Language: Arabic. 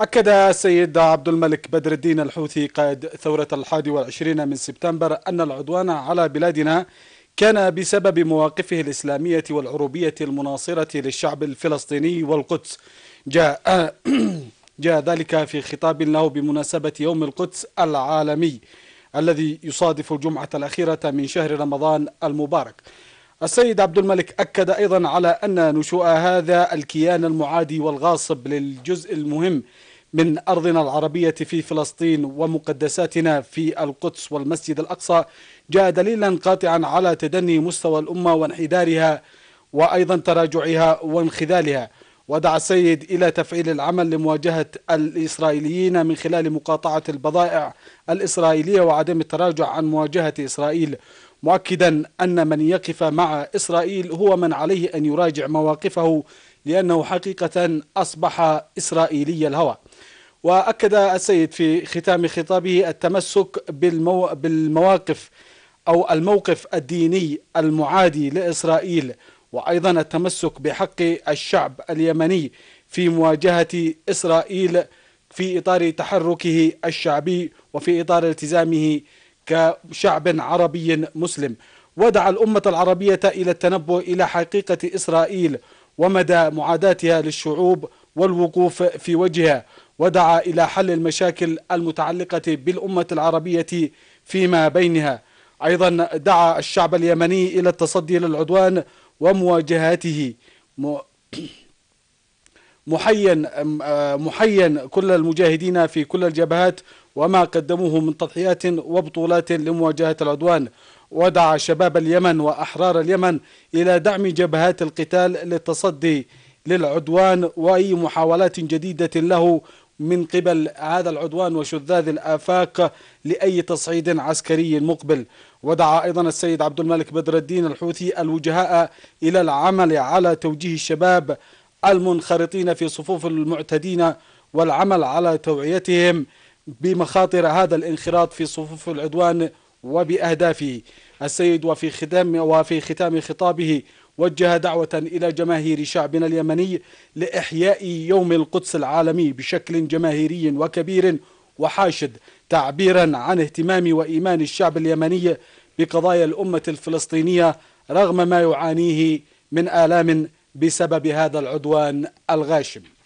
أكد السيد عبد الملك بدر الدين الحوثي قائد ثورة الحادي والعشرين من سبتمبر أن العدوان على بلادنا كان بسبب مواقفه الإسلامية والعروبية المناصرة للشعب الفلسطيني والقدس جاء, جاء ذلك في خطاب له بمناسبة يوم القدس العالمي الذي يصادف الجمعة الأخيرة من شهر رمضان المبارك السيد عبد الملك أكد أيضا على أن نشوء هذا الكيان المعادي والغاصب للجزء المهم من أرضنا العربية في فلسطين ومقدساتنا في القدس والمسجد الأقصى جاء دليلا قاطعا على تدني مستوى الأمة وانحدارها وأيضا تراجعها وانخذالها ودعا السيد إلى تفعيل العمل لمواجهة الإسرائيليين من خلال مقاطعة البضائع الإسرائيلية وعدم التراجع عن مواجهة إسرائيل مؤكدا أن من يقف مع إسرائيل هو من عليه أن يراجع مواقفه لأنه حقيقة أصبح إسرائيلي الهوى وأكد السيد في ختام خطابه التمسك بالمو... بالمواقف أو الموقف الديني المعادي لإسرائيل وأيضا التمسك بحق الشعب اليمني في مواجهة إسرائيل في إطار تحركه الشعبي وفي إطار التزامه كشعب عربي مسلم ودعا الأمة العربية إلى التنبؤ إلى حقيقة إسرائيل ومدى معاداتها للشعوب والوقوف في وجهها ودعا إلى حل المشاكل المتعلقة بالأمة العربية فيما بينها أيضا دعا الشعب اليمني إلى التصدي للعدوان ومواجهاته محيا آه، محيا كل المجاهدين في كل الجبهات وما قدموه من تضحيات وبطولات لمواجهة العدوان ودعا شباب اليمن وأحرار اليمن إلى دعم جبهات القتال للتصدي للعدوان وأي محاولات جديدة له من قبل هذا العدوان وشذاذ الآفاق لأي تصعيد عسكري مقبل ودعا أيضا السيد عبد الملك بدر الدين الحوثي الوجهاء إلى العمل على توجيه الشباب المنخرطين في صفوف المعتدين والعمل على توعيتهم بمخاطر هذا الانخراط في صفوف العدوان وبأهدافه السيد وفي ختام وفي ختام خطابه وجه دعوة إلى جماهير شعبنا اليمني لإحياء يوم القدس العالمي بشكل جماهيري وكبير وحاشد تعبيرا عن اهتمام وإيمان الشعب اليمني بقضايا الأمة الفلسطينية رغم ما يعانيه من آلام بسبب هذا العدوان الغاشم